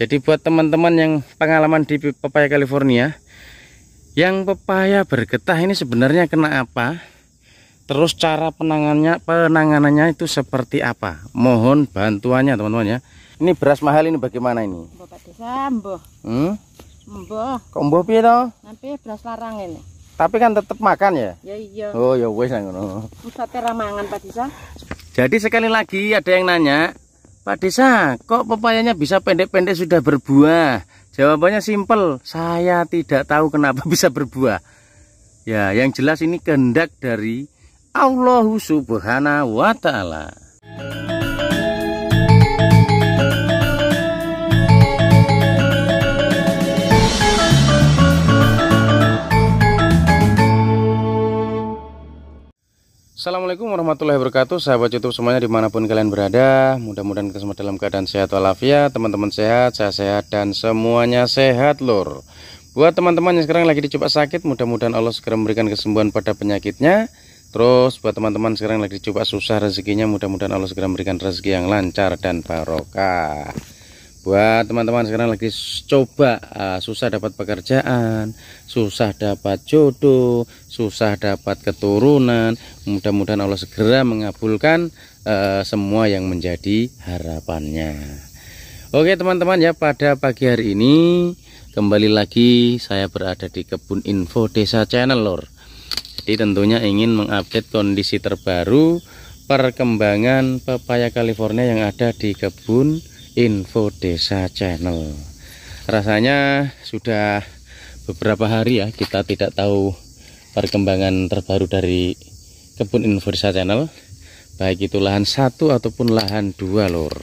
jadi buat teman-teman yang pengalaman di pepaya California yang pepaya bergetah ini sebenarnya kena apa terus cara penangannya penanganannya itu seperti apa mohon bantuannya teman-teman ya ini beras mahal ini bagaimana ini Mbak Pak Desa Mbah hmm? kok piye nanti beras larang ini tapi kan tetap makan ya ya iya oh ya wes ngono Pusat ramangan Pak Desa jadi sekali lagi ada yang nanya Pak Desa, kok pepayanya bisa pendek-pendek sudah berbuah? Jawabannya simpel, saya tidak tahu kenapa bisa berbuah. Ya, yang jelas ini kehendak dari Allah Subhanahu wa taala. Assalamualaikum warahmatullahi wabarakatuh Sahabat youtube semuanya dimanapun kalian berada Mudah-mudahan kita semua dalam keadaan sehat walafiat Teman-teman sehat, saya sehat dan semuanya sehat lor Buat teman-teman yang sekarang lagi dicoba sakit Mudah-mudahan Allah segera memberikan kesembuhan pada penyakitnya Terus buat teman-teman sekarang lagi dicoba susah rezekinya Mudah-mudahan Allah segera memberikan rezeki yang lancar dan barokah buat teman-teman sekarang lagi coba uh, susah dapat pekerjaan susah dapat jodoh susah dapat keturunan mudah-mudahan Allah segera mengabulkan uh, semua yang menjadi harapannya Oke teman-teman ya pada pagi hari ini kembali lagi saya berada di kebun info desa channel lor jadi tentunya ingin mengupdate kondisi terbaru perkembangan pepaya California yang ada di kebun Info Desa Channel. Rasanya sudah beberapa hari ya kita tidak tahu perkembangan terbaru dari kebun Info Desa Channel, baik itu lahan satu ataupun lahan dua lor.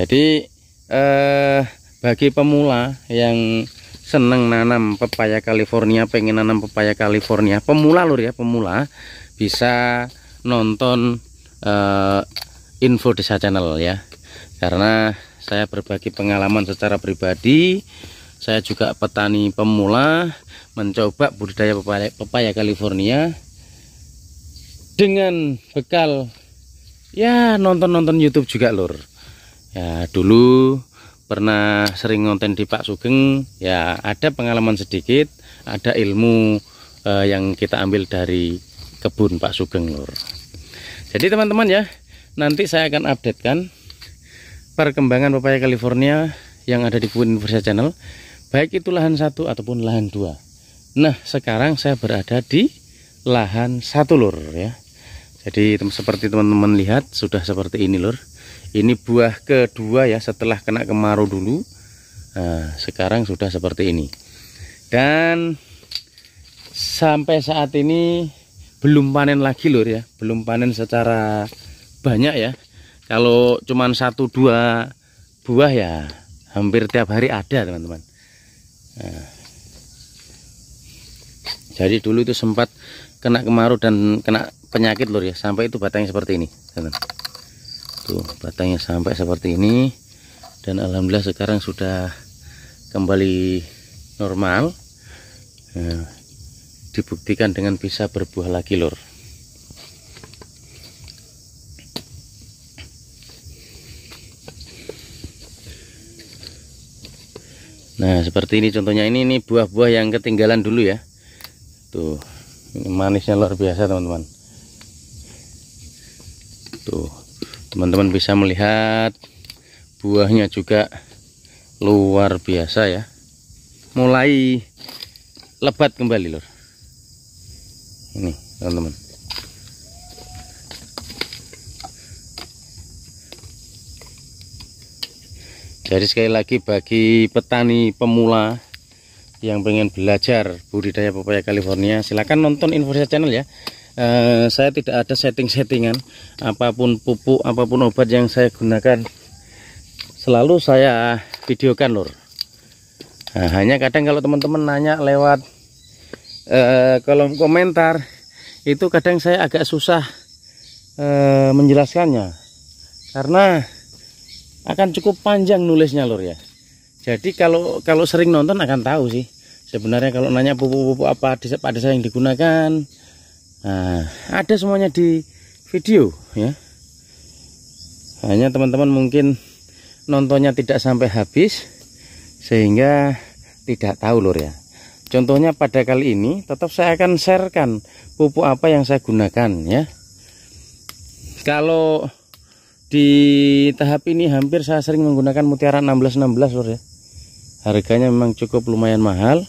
Jadi eh, bagi pemula yang seneng nanam pepaya California, pengen nanam pepaya California, pemula lor ya pemula bisa nonton eh, info desa channel ya karena saya berbagi pengalaman secara pribadi saya juga petani pemula mencoba budidaya pepaya, pepaya California dengan bekal ya nonton-nonton YouTube juga lur ya dulu pernah sering nonton di Pak Sugeng ya ada pengalaman sedikit ada ilmu eh, yang kita ambil dari kebun Pak Sugeng lur jadi teman-teman ya nanti saya akan update kan perkembangan pepaya California yang ada di kebun Indonesia Channel baik itu lahan satu ataupun lahan dua. Nah sekarang saya berada di lahan satu lur ya jadi seperti teman-teman lihat sudah seperti ini lur ini buah kedua ya setelah kena kemarau dulu nah, sekarang sudah seperti ini dan sampai saat ini belum panen lagi lur ya belum panen secara banyak ya kalau cuma satu dua buah ya hampir tiap hari ada teman-teman nah. jadi dulu itu sempat kena kemarau dan kena penyakit lur ya sampai itu batangnya seperti ini teman tuh batangnya sampai seperti ini dan alhamdulillah sekarang sudah kembali normal nah, dibuktikan dengan bisa berbuah lagi lur Nah seperti ini contohnya ini ini buah-buah yang ketinggalan dulu ya. Tuh ini manisnya luar biasa teman-teman. Tuh teman-teman bisa melihat buahnya juga luar biasa ya. Mulai lebat kembali lor. Ini teman-teman. Jadi sekali lagi bagi petani pemula yang pengen belajar budidaya pepaya California silahkan nonton info saya channel ya Uh, saya tidak ada setting-settingan apapun pupuk apapun obat yang saya gunakan selalu saya videokan lor nah, hanya kadang kalau teman-teman nanya lewat uh, kolom komentar itu kadang saya agak susah uh, menjelaskannya karena akan cukup panjang nulisnya lur ya jadi kalau kalau sering nonton akan tahu sih sebenarnya kalau nanya pupuk-pupuk apa di pak saya yang digunakan nah, ada semuanya di video ya hanya teman-teman mungkin nontonnya tidak sampai habis sehingga tidak tahu lur ya Contohnya pada kali ini tetap saya akan sharekan pupuk apa yang saya gunakan ya. Kalau di tahap ini hampir saya sering menggunakan mutiara 1616 lor ya. Harganya memang cukup lumayan mahal.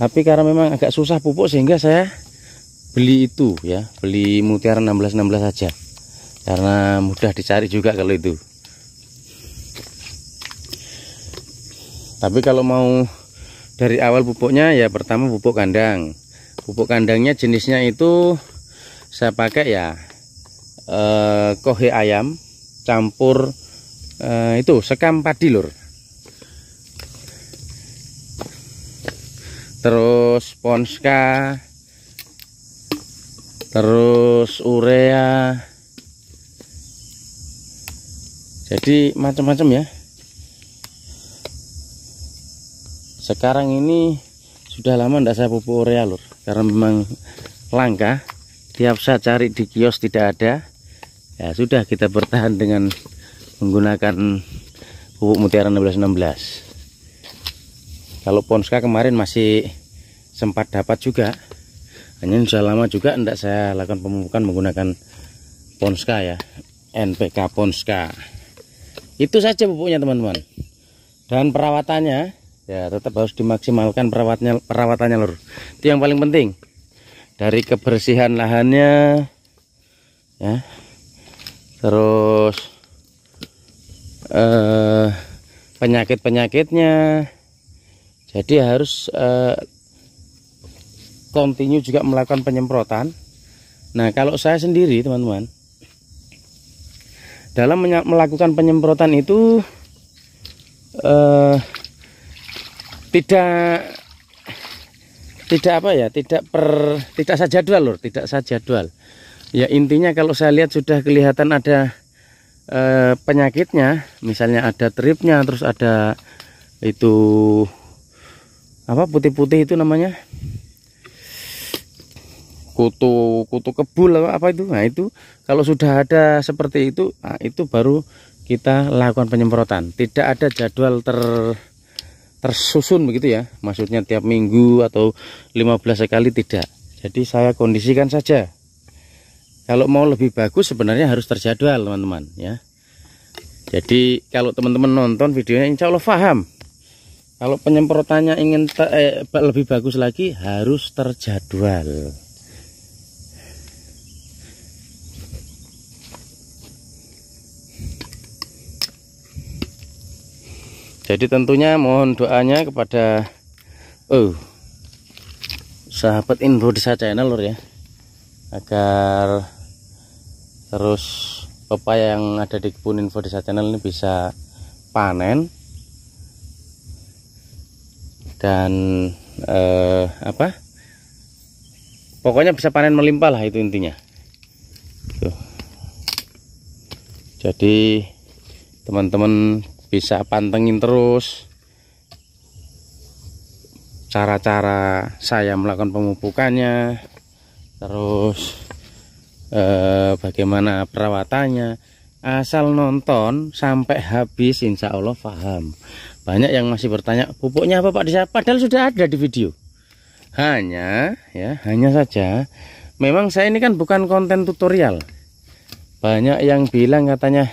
Tapi karena memang agak susah pupuk sehingga saya beli itu ya, beli mutiara 1616 saja. Karena mudah dicari juga kalau itu. Tapi kalau mau dari awal pupuknya ya pertama pupuk kandang. Pupuk kandangnya jenisnya itu saya pakai ya eh, kohe ayam campur eh, itu sekam padi lur terus ponska terus urea jadi macam-macam ya sekarang ini sudah lama tidak saya pupuk urea lur karena memang langka tiap saya cari di kios tidak ada ya sudah kita bertahan dengan menggunakan pupuk mutiara 1616 kalau ponska kemarin masih sempat dapat juga hanya sudah lama juga tidak saya lakukan pemupukan menggunakan ponska ya NPK ponska itu saja pupuknya teman-teman dan perawatannya ya tetap harus dimaksimalkan perawatnya perawatannya lur itu yang paling penting dari kebersihan lahannya ya terus eh, penyakit-penyakitnya jadi harus eh, continue juga melakukan penyemprotan nah kalau saya sendiri teman-teman dalam melakukan penyemprotan itu eh, tidak tidak apa ya tidak per tidak saja jadwal lur tidak saja jadwal ya intinya kalau saya lihat sudah kelihatan ada eh, penyakitnya misalnya ada tripnya terus ada itu apa putih-putih itu namanya kutu kutu kebul apa, itu nah itu kalau sudah ada seperti itu nah itu baru kita lakukan penyemprotan tidak ada jadwal ter tersusun begitu ya maksudnya tiap minggu atau 15 sekali tidak jadi saya kondisikan saja kalau mau lebih bagus sebenarnya harus terjadwal teman-teman ya jadi kalau teman-teman nonton videonya insya Allah paham kalau penyemprotannya ingin eh, lebih bagus lagi harus terjadwal jadi tentunya mohon doanya kepada oh sahabat info desa channel lor ya agar terus pepaya yang ada di kebun info desa channel ini bisa panen dan eh, apa pokoknya bisa panen melimpah lah itu intinya Tuh. jadi teman-teman bisa pantengin terus cara-cara saya melakukan pemupukannya terus Eh, bagaimana perawatannya asal nonton sampai habis insya Allah paham banyak yang masih bertanya pupuknya apa Pak Desa padahal sudah ada di video hanya ya hanya saja memang saya ini kan bukan konten tutorial banyak yang bilang katanya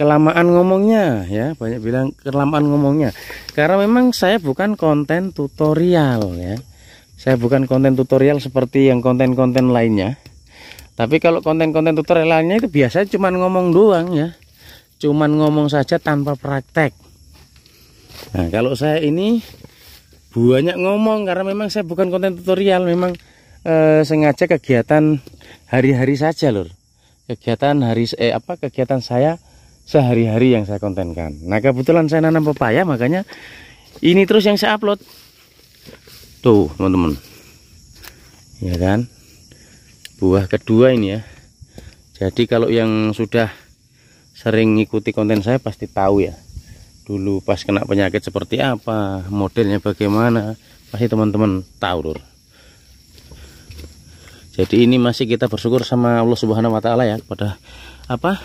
kelamaan ngomongnya ya banyak bilang kelamaan ngomongnya karena memang saya bukan konten tutorial ya saya bukan konten tutorial seperti yang konten-konten lainnya tapi kalau konten-konten tutorialnya itu biasanya cuman ngomong doang ya cuman ngomong saja tanpa praktek nah kalau saya ini banyak ngomong karena memang saya bukan konten tutorial memang e, sengaja kegiatan hari-hari saja lur kegiatan hari eh apa kegiatan saya sehari-hari yang saya kontenkan nah kebetulan saya nanam pepaya makanya ini terus yang saya upload tuh teman-teman ya kan buah kedua ini ya jadi kalau yang sudah sering ngikuti konten saya pasti tahu ya dulu pas kena penyakit seperti apa modelnya bagaimana pasti teman-teman tahu lor. jadi ini masih kita bersyukur sama Allah Subhanahu wa taala ya Pada apa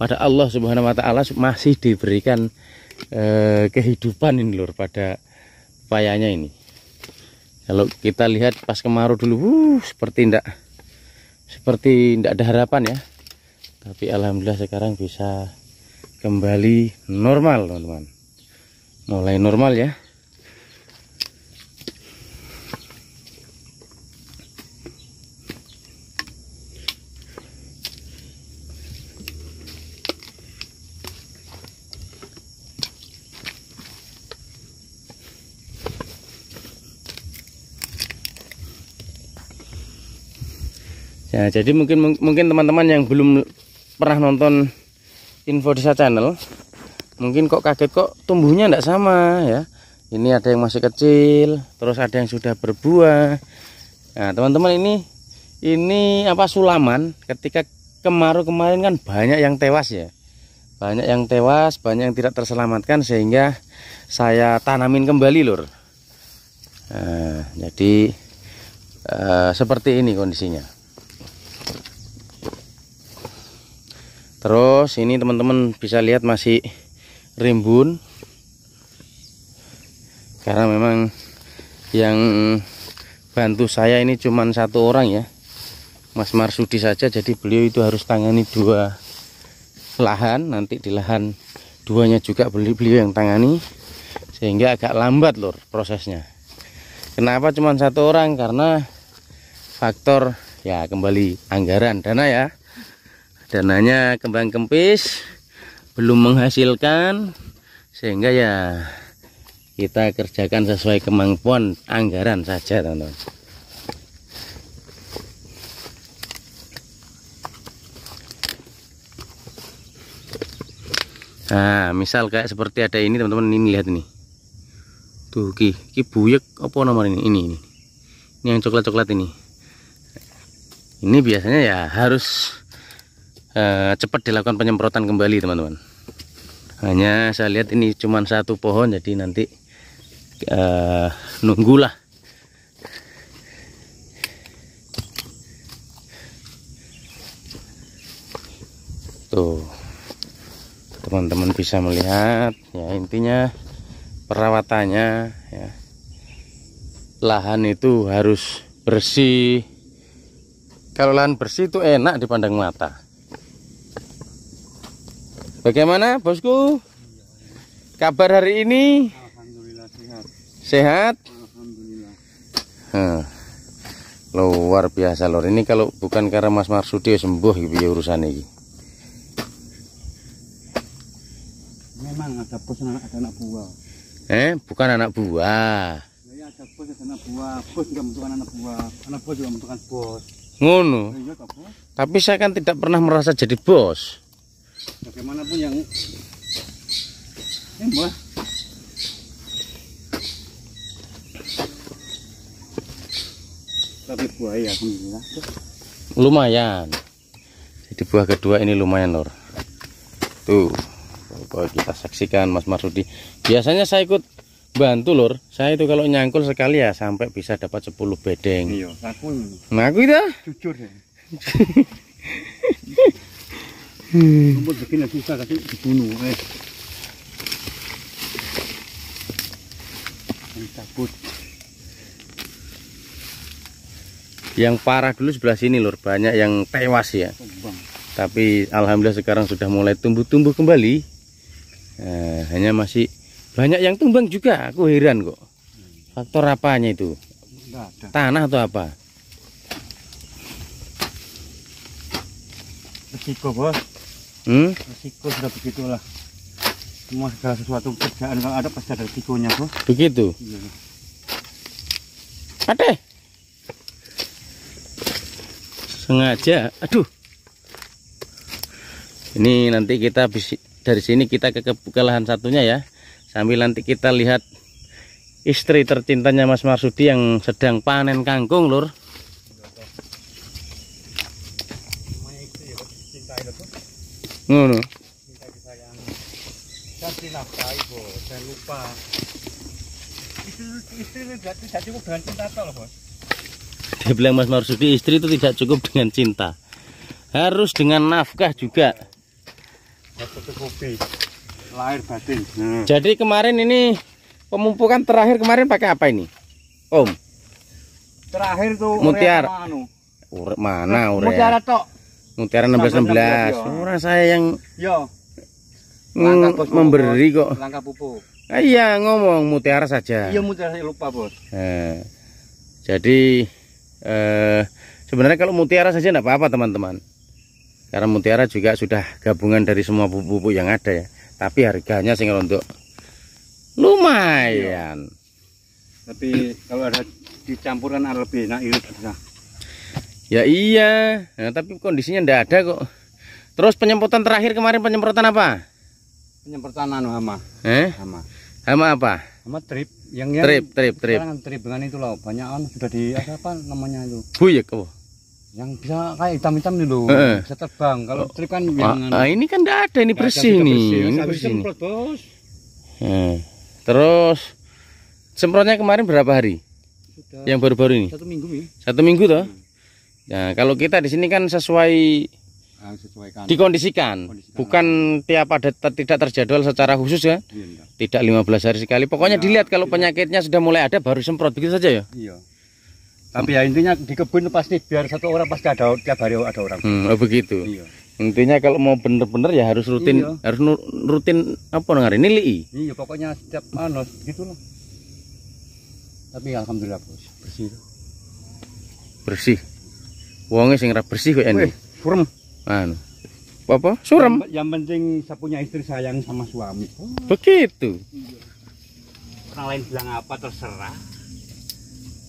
pada Allah Subhanahu wa taala masih diberikan eh, kehidupan ini lur pada payahnya ini kalau kita lihat pas kemarau dulu wuh, seperti ndak seperti tidak ada harapan ya tapi alhamdulillah sekarang bisa kembali normal teman-teman mulai normal ya Nah, jadi mungkin mungkin teman-teman yang belum pernah nonton info desa channel, mungkin kok kaget kok tumbuhnya tidak sama ya. Ini ada yang masih kecil, terus ada yang sudah berbuah. Nah, teman-teman ini ini apa sulaman ketika kemarau kemarin kan banyak yang tewas ya. Banyak yang tewas, banyak yang tidak terselamatkan sehingga saya tanamin kembali lur. Nah, jadi eh, seperti ini kondisinya. terus ini teman-teman bisa lihat masih rimbun karena memang yang bantu saya ini cuma satu orang ya Mas Marsudi saja jadi beliau itu harus tangani dua lahan nanti di lahan duanya juga beliau yang tangani sehingga agak lambat lor prosesnya kenapa cuma satu orang karena faktor ya kembali anggaran dana ya dananya kembang kempis belum menghasilkan sehingga ya kita kerjakan sesuai kemampuan anggaran saja teman-teman Nah, misal kayak seperti ada ini teman-teman ini lihat nih, Tuh ki, ki buyek apa nomor ini? Ini ini. Ini yang coklat-coklat ini. Ini biasanya ya harus Eh, cepat dilakukan penyemprotan kembali teman-teman hanya saya lihat ini cuma satu pohon jadi nanti eh, nunggulah tuh teman-teman bisa melihat ya intinya perawatannya ya lahan itu harus bersih kalau lahan bersih itu enak dipandang mata Bagaimana bosku? Kabar hari ini? Alhamdulillah sehat. Sehat? Alhamdulillah. Huh. Luar biasa lor. Ini kalau bukan karena Mas Marsudi ya sembuh gitu ya urusan ini. Memang ada bos anak, ada anak buah. Eh, bukan anak buah. Ya, ada bos ada anak buah. Bos juga membutuhkan anak buah. Anak buah juga membutuhkan bos. Ngono. Iya, Tapi saya kan tidak pernah merasa jadi bos bagaimanapun yang ini mbak tapi buaya ya lumayan jadi buah kedua ini lumayan lor. tuh kalau kita saksikan Mas Marudi. biasanya saya ikut bantu lor saya itu kalau nyangkul sekali ya sampai bisa dapat 10 bedeng iya aku nah aku itu jujur ya Rumput begini susah dibunuh. Eh. Yang Yang parah dulu sebelah sini lur, banyak yang tewas ya. Tapi alhamdulillah sekarang sudah mulai tumbuh-tumbuh kembali. Eh, hanya masih banyak yang tumbang juga, aku heran kok. Faktor apanya itu? Tanah atau apa? Resiko bos hmm? resiko sudah begitulah semua segala sesuatu pekerjaan kalau ada pasti ada resikonya bro begitu iya. ada sengaja aduh ini nanti kita habis dari sini kita ke, ke lahan satunya ya sambil nanti kita lihat istri tercintanya Mas Marsudi yang sedang panen kangkung lur ngono minta disayangi kasih nafkah ibu jangan lupa istri istri tidak, tidak cukup dengan cinta loh dia bilang Mas Marsudi istri itu tidak cukup dengan cinta harus dengan nafkah juga lahir batin hmm. jadi kemarin ini pemupukan terakhir kemarin pakai apa ini Om terakhir tuh mutiara mana anu? urea mutiara tok Mutiara 16 Murah saya yang Yo. Mm, memberi kok. Langkah pupuk. Ah, iya ngomong mutiara saja. Iya mutiara saya lupa bos. Eh, jadi eh, sebenarnya kalau mutiara saja tidak apa-apa teman-teman. Karena mutiara juga sudah gabungan dari semua pupuk-pupuk yang ada ya. Tapi harganya sehingga untuk lumayan. Iya. Tapi kalau ada dicampurkan lebih enak itu iya, Ya iya, nah, tapi kondisinya ndak ada kok. Terus penyemprotan terakhir kemarin penyemprotan apa? Penyemprotan anu hama. Eh? Hama. Hama apa? Hama trip yang yang trip trip trip. trip dengan itu loh banyak kan sudah di apa namanya itu? Buyek oh iya, kok. yang bisa kayak hitam-hitam dulu, loh, eh. bisa terbang. Kalau trip kan yang ah, ini kan ndak ada ini bersih ini. Ini bersih. Semprot, Bos. Hmm. Terus semprotnya kemarin berapa hari? Sudah yang baru-baru ini? Satu minggu, ya. Satu minggu toh? Hmm. Ya kalau kita di sini kan sesuai ah, Sesuaikan. Dikondisikan. Kondisikan bukan tiap ada tidak terjadwal secara khusus ya. Iya, tidak 15 hari sekali. Pokoknya iya, dilihat kalau iya. penyakitnya sudah mulai ada baru semprot begitu saja ya. Iya. Tapi ya intinya di kebun pasti biar satu orang pasti ada tiap hari ada orang. Hmm, oh begitu. Iya. Intinya kalau mau bener-bener ya harus rutin iya. harus rutin apa hari ini li. Iya, pokoknya setiap manos gitu loh. Tapi alhamdulillah bos, bersih. Bersih wonge sing ra bersih kok ini surem anu apa surem yang, yang penting saya punya istri sayang sama suami oh. begitu iya. orang lain bilang apa terserah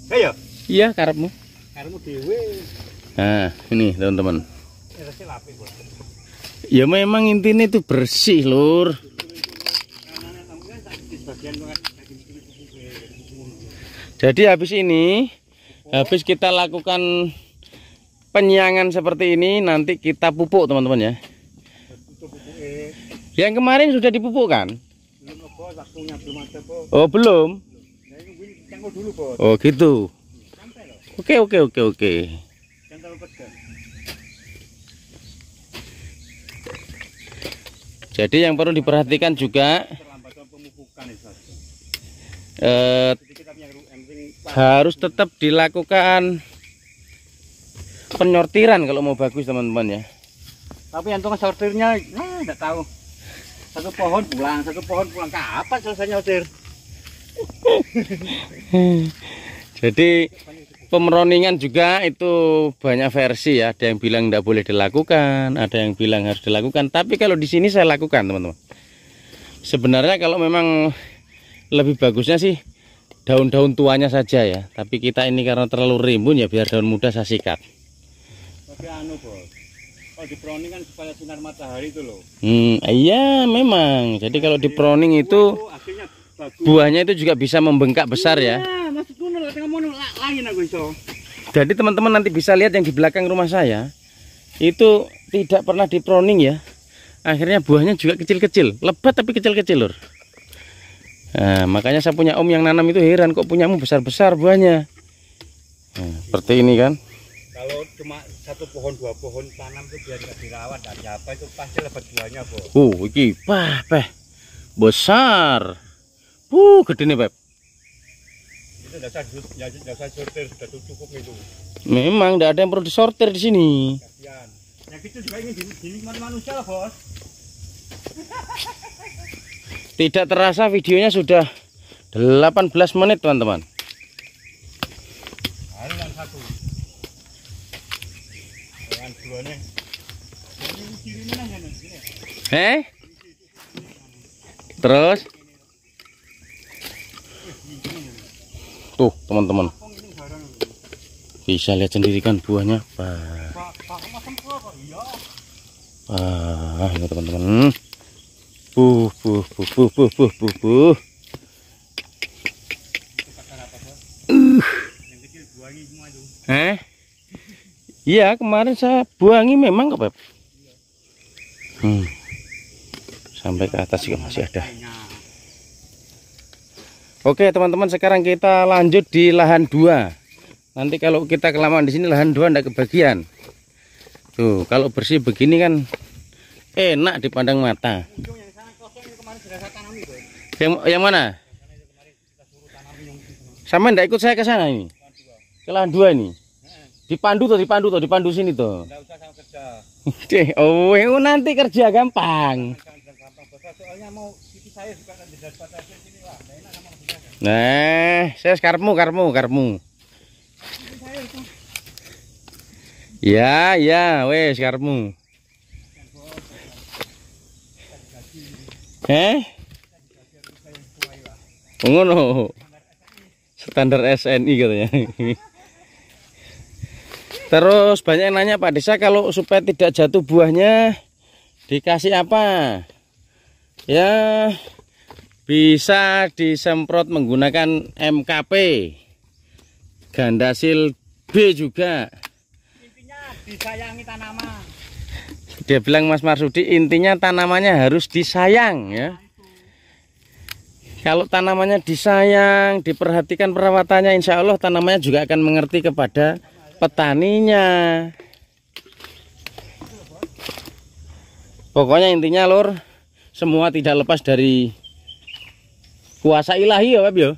ayo ya, ya. iya karepmu karepmu dewe nah ini teman-teman eh, ya memang intinya itu bersih lur jadi habis ini habis kita lakukan penyiangan seperti ini nanti kita pupuk teman-teman ya yang kemarin sudah dipupuk kan oh belum nah, oh gitu oke oke oke oke jadi yang perlu diperhatikan juga eh, harus tetap dilakukan penyortiran kalau mau bagus teman-teman ya tapi yang tukang sortirnya nah nggak tahu satu pohon pulang satu pohon pulang kapan selesai nyortir jadi pemeroningan juga itu banyak versi ya ada yang bilang tidak boleh dilakukan ada yang bilang harus dilakukan tapi kalau di sini saya lakukan teman-teman sebenarnya kalau memang lebih bagusnya sih daun-daun tuanya saja ya tapi kita ini karena terlalu rimbun ya biar daun muda saya sikat Anu, kalau di proning kan supaya sinar matahari itu loh hmm, iya memang jadi kalau iya. di proning itu buahnya itu juga bisa membengkak besar ya iya, jadi teman-teman nanti bisa lihat yang di belakang rumah saya itu tidak pernah di proning ya akhirnya buahnya juga kecil-kecil lebat tapi kecil-kecil lor nah, makanya saya punya om yang nanam itu heran kok punyamu besar-besar buahnya nah, seperti ini kan kalau cuma satu pohon dua pohon tanam itu biar nggak dirawat dan apa itu pasti lebat buahnya bu uh iki pah peh besar uh gede nih beb. itu nggak usah ya, nggak usah sortir sudah cukup itu memang nggak ada yang perlu disortir di sini Kasian. yang itu juga ingin dinikmati manusia lah bos tidak terasa videonya sudah 18 menit teman-teman yang satu Eh? Terus? Tuh, teman-teman. Bisa lihat sendiri kan buahnya. ah, ini teman-teman. Buh, buh, buh, buh, buh, buh, buh, buh. Eh? Iya kemarin saya buangi memang kok Beb. Hmm. Sampai ke atas juga masih ada. Oke teman-teman sekarang kita lanjut di lahan 2 Nanti kalau kita kelamaan di sini lahan 2 tidak kebagian. Tuh kalau bersih begini kan enak dipandang mata. Yang, yang mana? Sama tidak ikut saya ke sana ini? Ke lahan 2 ini. Dipandu tuh, dipandu tuh, dipandu sini tuh. usah sama kerja. oh, nanti kerja gampang. saya Nah, saya karmu, karmu, karmu. Ya, ya, wes karmu. Eh? Ngono. Standar SNI katanya. Terus banyak yang nanya Pak Desa kalau supaya tidak jatuh buahnya dikasih apa? Ya bisa disemprot menggunakan MKP. Gandasil B juga. Intinya disayangi tanaman. Dia bilang Mas Marsudi intinya tanamannya harus disayang ya. Nah, kalau tanamannya disayang, diperhatikan perawatannya, insya Allah tanamannya juga akan mengerti kepada petaninya pokoknya intinya lor semua tidak lepas dari kuasa ilahi ya Bab ya.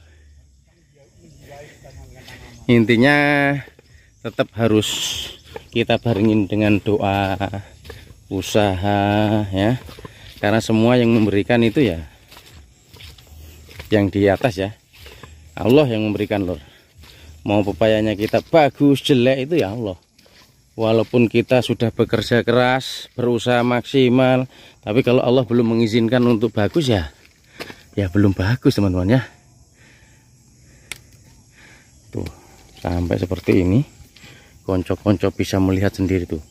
intinya tetap harus kita barengin dengan doa usaha ya karena semua yang memberikan itu ya yang di atas ya Allah yang memberikan lor mau pepayanya kita bagus jelek itu ya Allah walaupun kita sudah bekerja keras berusaha maksimal tapi kalau Allah belum mengizinkan untuk bagus ya ya belum bagus teman-teman ya tuh sampai seperti ini konco-konco bisa melihat sendiri tuh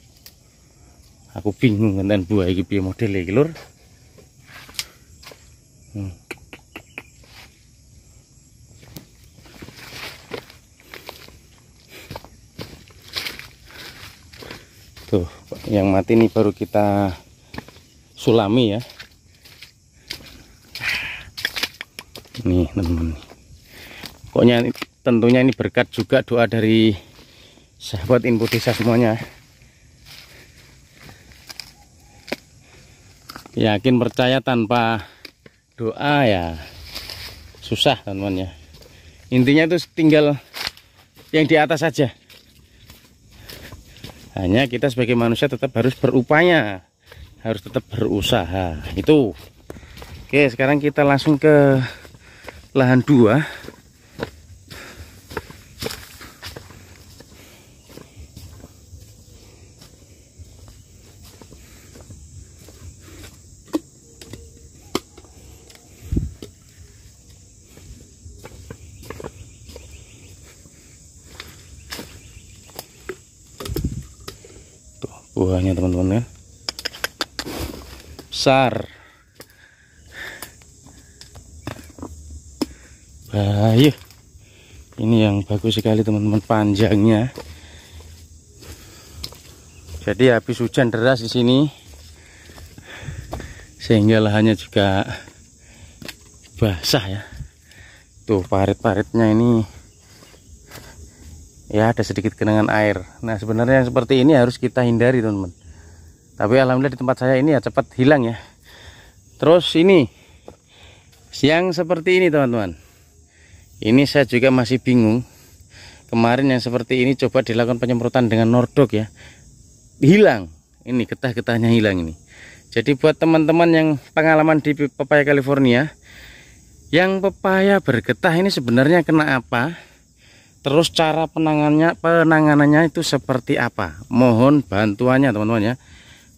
aku bingung dengan buah ini model ini lor tuh yang mati ini baru kita sulami ya Ini teman-teman pokoknya tentunya ini berkat juga doa dari sahabat info desa semuanya yakin percaya tanpa doa ya susah teman-teman ya intinya itu tinggal yang di atas saja hanya kita sebagai manusia tetap harus berupaya harus tetap berusaha itu oke sekarang kita langsung ke lahan dua buahnya teman-teman ya besar bahaya ini yang bagus sekali teman-teman panjangnya jadi habis hujan deras di sini sehingga lahannya juga basah ya tuh parit-paritnya ini ya ada sedikit genangan air nah sebenarnya yang seperti ini harus kita hindari teman-teman tapi alhamdulillah di tempat saya ini ya cepat hilang ya terus ini siang seperti ini teman-teman ini saya juga masih bingung kemarin yang seperti ini coba dilakukan penyemprotan dengan nordok ya hilang ini getah-getahnya hilang ini jadi buat teman-teman yang pengalaman di pepaya California yang pepaya bergetah ini sebenarnya kena apa Terus cara penanganannya penanganannya itu seperti apa? Mohon bantuannya teman-teman ya.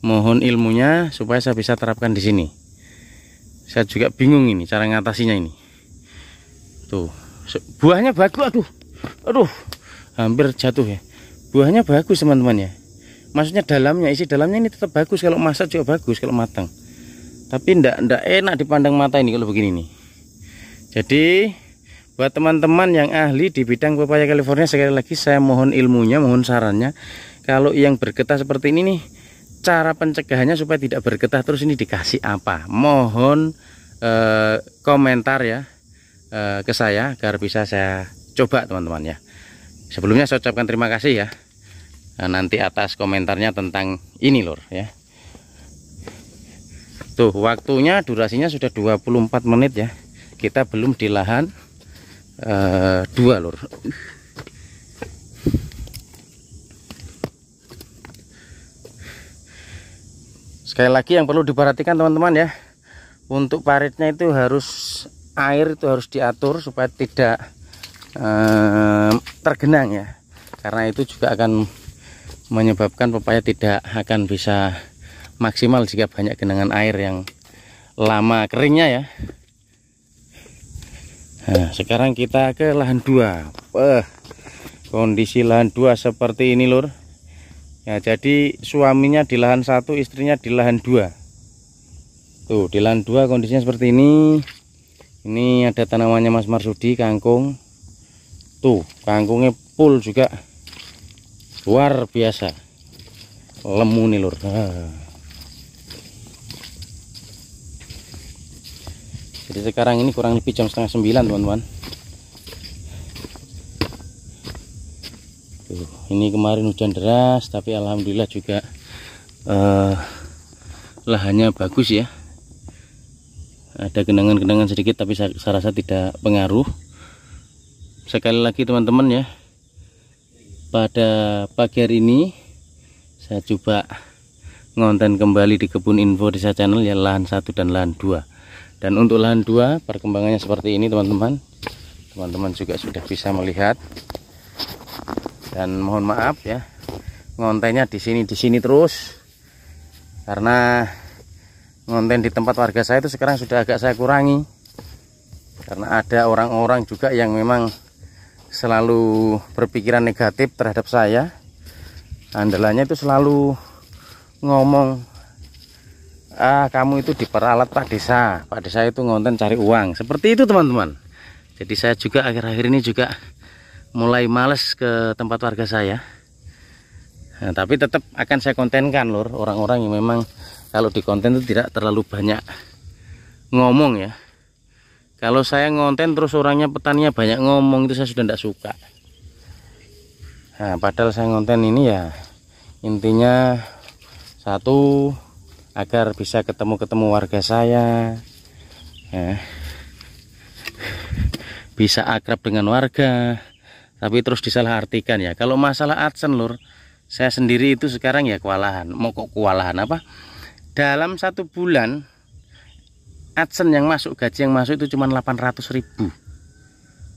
Mohon ilmunya supaya saya bisa terapkan di sini. Saya juga bingung ini cara ngatasinya ini. Tuh, buahnya bagus aduh. Aduh, hampir jatuh ya. Buahnya bagus teman-teman ya. Maksudnya dalamnya isi dalamnya ini tetap bagus kalau masak juga bagus kalau matang. Tapi ndak ndak enak dipandang mata ini kalau begini nih. Jadi Buat teman-teman yang ahli di bidang pepaya California sekali lagi saya mohon ilmunya, mohon sarannya. Kalau yang bergetah seperti ini nih, cara pencegahannya supaya tidak bergetah terus ini dikasih apa? Mohon eh, komentar ya eh, ke saya agar bisa saya coba teman-teman ya. Sebelumnya saya ucapkan terima kasih ya. Eh, nanti atas komentarnya tentang ini lor ya. Tuh waktunya durasinya sudah 24 menit ya. Kita belum di lahan uh, dua lor sekali lagi yang perlu diperhatikan teman-teman ya untuk paritnya itu harus air itu harus diatur supaya tidak uh, tergenang ya karena itu juga akan menyebabkan pepaya tidak akan bisa maksimal jika banyak genangan air yang lama keringnya ya Nah, sekarang kita ke lahan dua. Wah, kondisi lahan dua seperti ini, Lur. Ya, jadi suaminya di lahan satu, istrinya di lahan dua. Tuh, di lahan dua kondisinya seperti ini. Ini ada tanamannya Mas Marsudi, kangkung. Tuh, kangkungnya full juga. Luar biasa. Lemu nih, Lur. Nah. jadi sekarang ini kurang lebih jam setengah sembilan teman-teman ini kemarin hujan deras tapi alhamdulillah juga eh, lahannya bagus ya ada genangan-genangan sedikit tapi saya, saya rasa tidak pengaruh sekali lagi teman-teman ya pada pagi hari ini saya coba ngonten kembali di kebun info desa channel ya lahan satu dan lahan 2 dan untuk lahan dua perkembangannya seperti ini teman-teman teman-teman juga sudah bisa melihat dan mohon maaf ya ngontennya di sini di sini terus karena ngonten di tempat warga saya itu sekarang sudah agak saya kurangi karena ada orang-orang juga yang memang selalu berpikiran negatif terhadap saya andalanya itu selalu ngomong ah, kamu itu diperalat Pak Desa Pak Desa itu ngonten cari uang seperti itu teman-teman jadi saya juga akhir-akhir ini juga mulai males ke tempat warga saya nah, tapi tetap akan saya kontenkan lor orang-orang yang memang kalau di konten itu tidak terlalu banyak ngomong ya kalau saya ngonten terus orangnya petaninya banyak ngomong itu saya sudah tidak suka nah padahal saya ngonten ini ya intinya satu agar bisa ketemu-ketemu warga saya ya. bisa akrab dengan warga tapi terus disalahartikan ya kalau masalah adsen lur saya sendiri itu sekarang ya kewalahan mau kok kewalahan apa dalam satu bulan adsen yang masuk gaji yang masuk itu cuma 800 ribu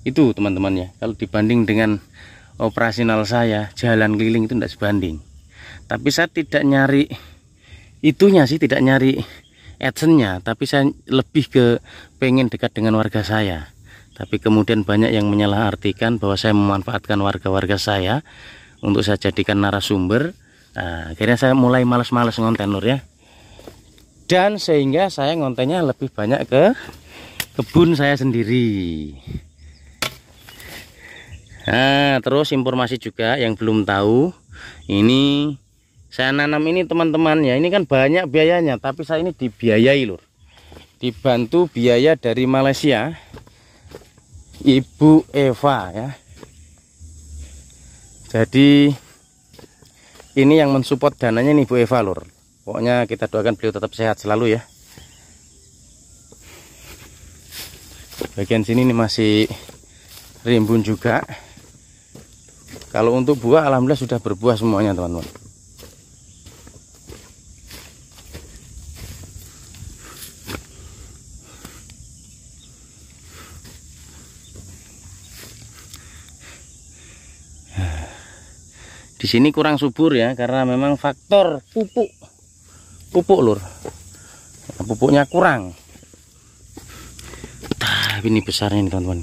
itu teman-teman ya kalau dibanding dengan operasional saya jalan keliling itu tidak sebanding tapi saya tidak nyari itunya sih tidak nyari adsense tapi saya lebih ke pengen dekat dengan warga saya tapi kemudian banyak yang menyalahartikan bahwa saya memanfaatkan warga-warga saya untuk saya jadikan narasumber nah, akhirnya saya mulai males-males ngonten Nur ya dan sehingga saya ngontennya lebih banyak ke kebun saya sendiri nah terus informasi juga yang belum tahu ini saya nanam ini teman-teman ya ini kan banyak biayanya tapi saya ini dibiayai lur dibantu biaya dari Malaysia Ibu Eva ya jadi ini yang mensupport dananya nih Bu Eva lur pokoknya kita doakan beliau tetap sehat selalu ya bagian sini ini masih rimbun juga kalau untuk buah alhamdulillah sudah berbuah semuanya teman-teman sini kurang subur ya karena memang faktor pupuk pupuk lur pupuknya kurang tapi ini besarnya nih teman-teman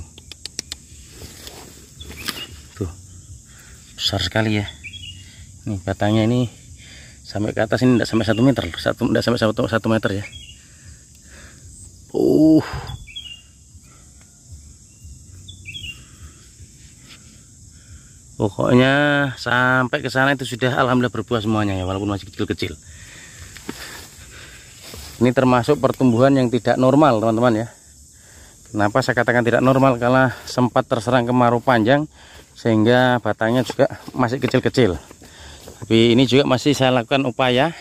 tuh besar sekali ya ini batangnya ini sampai ke atas ini tidak sampai satu meter satu tidak sampai satu meter ya uh pokoknya sampai ke sana itu sudah alhamdulillah berbuah semuanya ya walaupun masih kecil-kecil ini termasuk pertumbuhan yang tidak normal teman-teman ya kenapa saya katakan tidak normal karena sempat terserang kemarau panjang sehingga batangnya juga masih kecil-kecil tapi ini juga masih saya lakukan upaya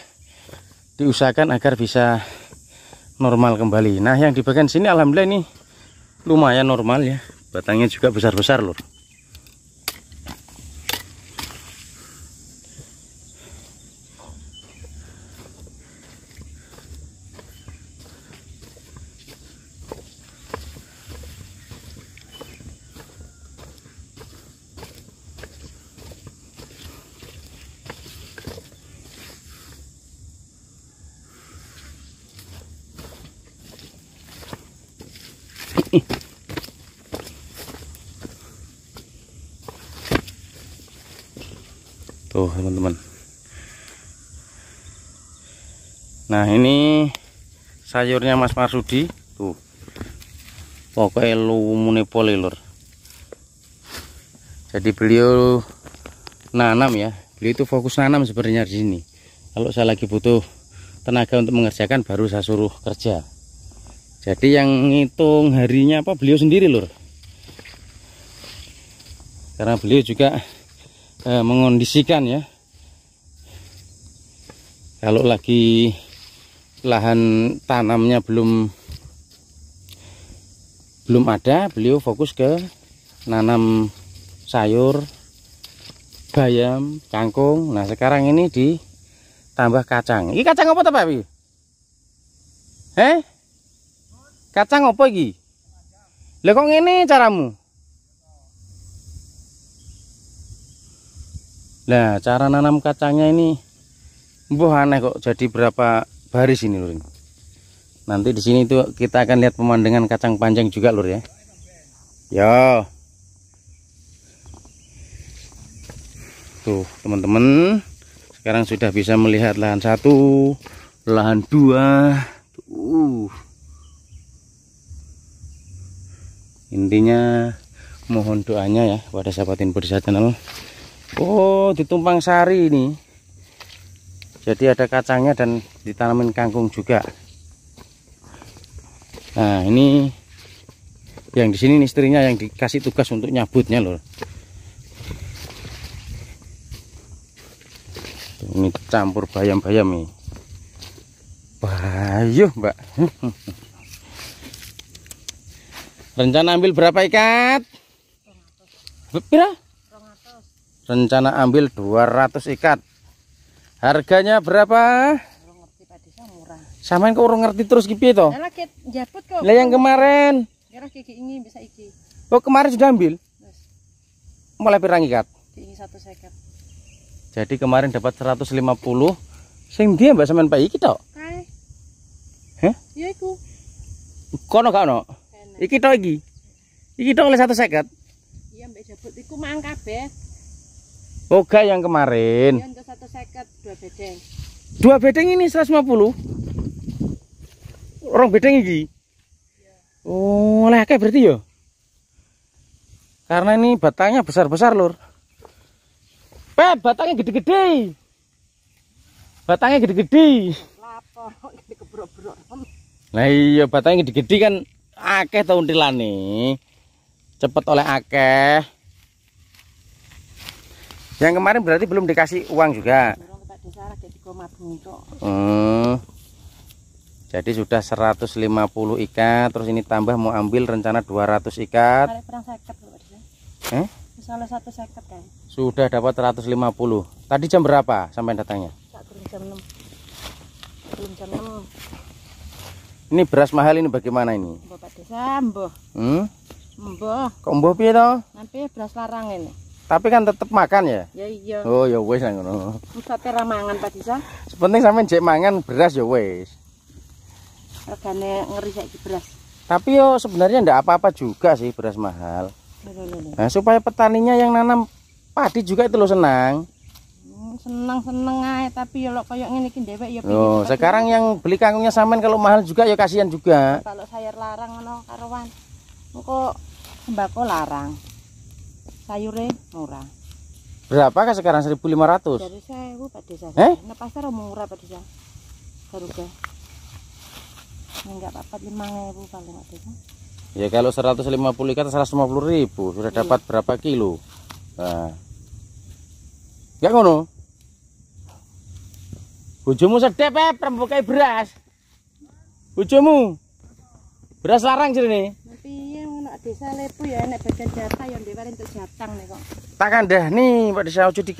diusahakan agar bisa normal kembali nah yang di bagian sini alhamdulillah ini lumayan normal ya batangnya juga besar-besar loh nah ini sayurnya Mas Marsudi tuh pokoknya lumune polilur. jadi beliau nanam ya beliau itu fokus nanam sebenarnya di sini kalau saya lagi butuh tenaga untuk mengerjakan baru saya suruh kerja jadi yang ngitung harinya apa beliau sendiri lur karena beliau juga eh, mengondisikan ya kalau lagi lahan tanamnya belum belum ada beliau fokus ke nanam sayur bayam kangkung nah sekarang ini ditambah kacang ini kacang apa Pak Wi eh kacang apa lagi lekong ini caramu nah cara nanam kacangnya ini bukan aneh kok jadi berapa baris ini lur nanti di sini itu kita akan lihat pemandangan kacang panjang juga lur ya Ya. tuh teman-teman sekarang sudah bisa melihat lahan satu lahan dua tuh intinya mohon doanya ya pada sahabat indonesia channel Oh ditumpang sari ini jadi ada kacangnya dan ditanamin kangkung juga nah ini yang di sini istrinya yang dikasih tugas untuk nyabutnya loh ini campur bayam-bayam nih bayuh mbak rencana ambil berapa ikat? Pira? Rencana ambil 200 ikat Harganya berapa? Samain kok orang ngerti terus itu? itu? Lagi japut kok. Lah yang kemarin. Kira kiki ini bisa iki. Oh, kemarin sudah ambil? Yes. Mulai pirang ikat? Ini satu seket. Jadi kemarin dapat 150. Sing dia Mbak samain Pak iki toh? Kae. Ya iku. Kono kono? Iki toh lagi. Iki toh oleh satu seket. Iya, Mbak Jabut iku mangkap ya. Oke oh, yang kemarin. Iya, untuk satu seket. Dua bedeng. Dua bedeng ini 150. Orang bedeng ini. Ya. Oh, lah kayak berarti ya. Karena ini batangnya besar-besar, lor Pep, batangnya gede-gede. Batangnya gede-gede. Nah iya, batangnya gede-gede kan akeh tau untilane. Cepet oleh akeh. Yang kemarin berarti belum dikasih uang juga. Hmm. Jadi sudah 150 ikat, terus ini tambah mau ambil rencana 200 ikat. Eh? Sudah dapat 150. Tadi jam berapa sampai datangnya? Ini beras mahal ini bagaimana ini? Bapak Pak Desa, Mbah. Hmm? Mbah. Kok piye Nanti beras larang ini. Tapi kan tetap makan ya? Ya iya. Oh ya wis ngono. Musate ra mangan Pak Disa. Sepenting sampean jek mangan beras ya wis. Regane ngeri saiki beras. Tapi yo sebenarnya ndak apa-apa juga sih beras mahal. Nah, supaya petaninya yang nanam padi juga itu lo senang. Hmm, Senang-senang aja, tapi ya lo kayak ngene iki dhewek ya Oh, sekarang yang beli kangkungnya sampean kalau mahal juga ya kasihan juga. Kalau saya larang ngono karuan. Engko sembako larang sayure murah berapa kah sekarang 1500 dari saya Pak Desa eh? nah pasar murah Pak Desa harga enggak apa-apa 5000 paling Pak Desa ya kalau 150 ikat 150 ribu sudah iya. dapat berapa kilo nah. Ya ngono bujumu sedep ya rembukai beras bujumu beras larang sini tapi yang nak desa lepo ya enak bagian jatah yang diwarin untuk jatah Tangan nih nih Pak Desa ojo di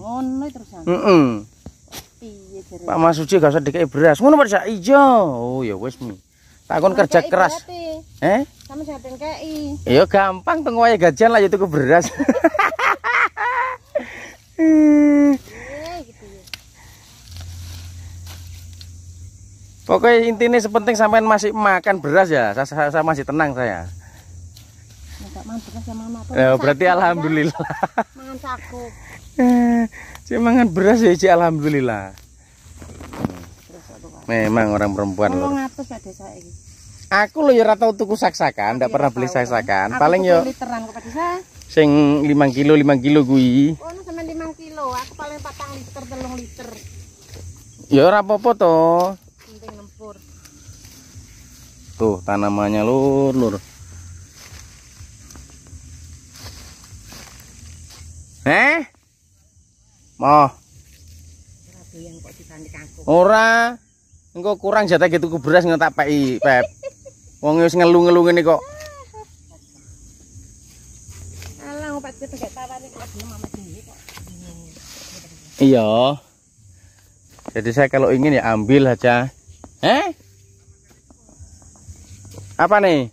Ngono terusan. Ya? mm -mm. Pak Mas Uji gak usah dikei beras. Ngono Pak Desa ijo. Iya. Oh ya wis mi. Takon kerja keras. Berarti. Eh? Kamu jaten kei. Ya gampang tunggu aja gajian lah itu ya ke beras. Iya, gitu ya. Pokoknya intinya sepenting sampean masih makan beras ya. Saya, saya masih tenang saya. Eh, ya? eh, mangan beras ya berarti saku, alhamdulillah mangan saku Eh, mangan beras ya cik alhamdulillah memang orang perempuan loh ya, aku loh ya rata tuku saksakan ndak pernah beli saksakan paling yo literan kok desa. sing 5 kilo 5 kilo kuwi oh sampean 5 kilo aku paling patang liter 3 liter ya ora apa-apa to penting lempur tuh tanamannya lur lur eh Mau. Ora. Engko kurang jatah gitu ku beras ngetak pei, Pep. Wong wis ngelu-ngelu ngene kok. Alah, Pak Jek gak tawani kok mama dhewe kok. Iya. Jadi saya kalau ingin ya ambil aja. Eh? Apa nih?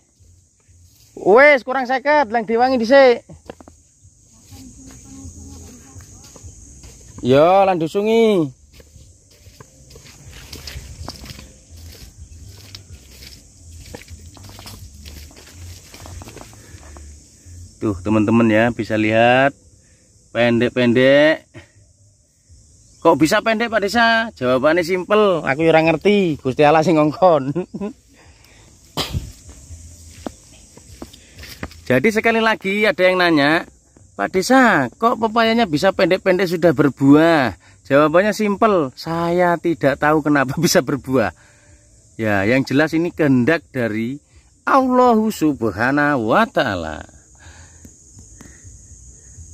Wes kurang seket, lang diwangi dhisik. Yo, ya, landusungi. Tuh, teman-teman ya, bisa lihat pendek-pendek. Kok bisa pendek Pak Desa? Jawabannya simpel, aku ora ngerti. Gusti Allah sing ngongkon. Jadi sekali lagi ada yang nanya, Pak Desa, kok pepayanya bisa pendek-pendek sudah berbuah? Jawabannya simpel, saya tidak tahu kenapa bisa berbuah. Ya, yang jelas ini kehendak dari Allah Subhanahu wa taala.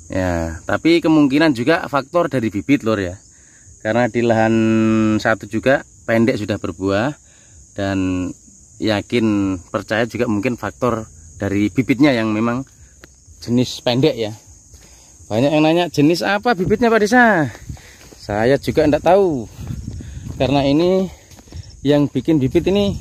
Ya, tapi kemungkinan juga faktor dari bibit lor ya. Karena di lahan satu juga pendek sudah berbuah dan yakin percaya juga mungkin faktor dari bibitnya yang memang jenis pendek ya banyak yang nanya jenis apa bibitnya Pak Desa. Saya juga tidak tahu. Karena ini yang bikin bibit ini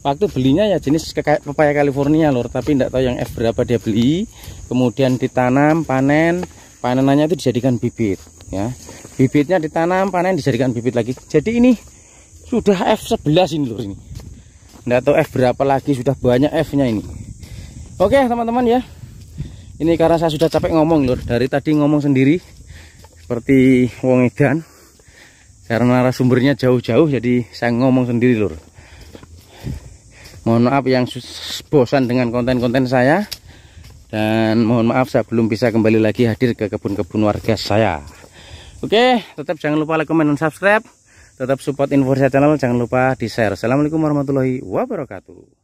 waktu belinya ya jenis pepaya California lor, tapi enggak tahu yang F berapa dia beli. Kemudian ditanam, panen, panenannya itu dijadikan bibit ya. Bibitnya ditanam, panen dijadikan bibit lagi. Jadi ini sudah F11 ini lor ini. Enggak tahu F berapa lagi sudah banyak F-nya ini. Oke, teman-teman ya ini karena saya sudah capek ngomong lur dari tadi ngomong sendiri seperti wong edan karena narasumbernya jauh-jauh jadi saya ngomong sendiri lur mohon maaf yang bosan dengan konten-konten saya dan mohon maaf saya belum bisa kembali lagi hadir ke kebun-kebun warga saya oke tetap jangan lupa like comment dan subscribe tetap support info saya channel jangan lupa di share assalamualaikum warahmatullahi wabarakatuh